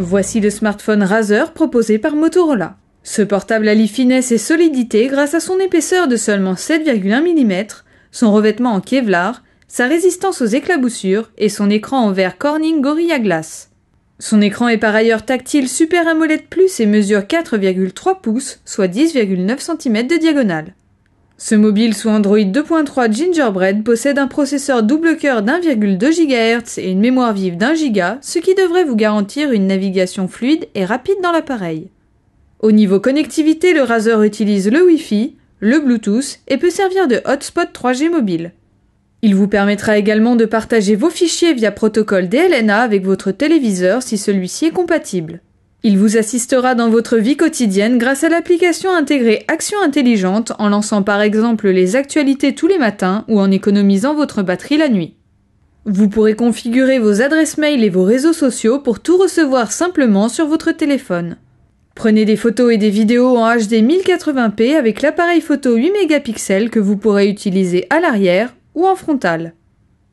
Voici le smartphone Razer proposé par Motorola. Ce portable allie finesse et solidité grâce à son épaisseur de seulement 7,1 mm, son revêtement en Kevlar, sa résistance aux éclaboussures et son écran en verre Corning Gorilla Glass. Son écran est par ailleurs tactile Super AMOLED Plus et mesure 4,3 pouces, soit 10,9 cm de diagonale. Ce mobile sous Android 2.3 Gingerbread possède un processeur double cœur d'1,2 GHz et une mémoire vive d'1 giga, ce qui devrait vous garantir une navigation fluide et rapide dans l'appareil. Au niveau connectivité, le Razer utilise le Wi-Fi, le Bluetooth et peut servir de hotspot 3G mobile. Il vous permettra également de partager vos fichiers via protocole DLNA avec votre téléviseur si celui-ci est compatible. Il vous assistera dans votre vie quotidienne grâce à l'application intégrée Action Intelligente en lançant par exemple les actualités tous les matins ou en économisant votre batterie la nuit. Vous pourrez configurer vos adresses mail et vos réseaux sociaux pour tout recevoir simplement sur votre téléphone. Prenez des photos et des vidéos en HD 1080p avec l'appareil photo 8 mégapixels que vous pourrez utiliser à l'arrière ou en frontal.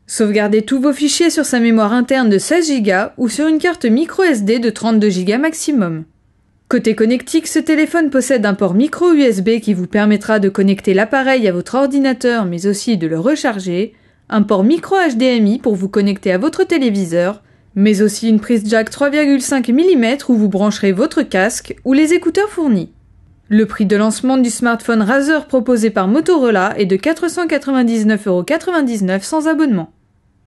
Sauvegardez tous vos fichiers sur sa mémoire interne de 16 Go ou sur une carte micro SD de 32 Go maximum. Côté connectique, ce téléphone possède un port micro USB qui vous permettra de connecter l'appareil à votre ordinateur mais aussi de le recharger, un port micro HDMI pour vous connecter à votre téléviseur, mais aussi une prise jack 3,5 mm où vous brancherez votre casque ou les écouteurs fournis. Le prix de lancement du smartphone Razer proposé par Motorola est de 499,99€ sans abonnement.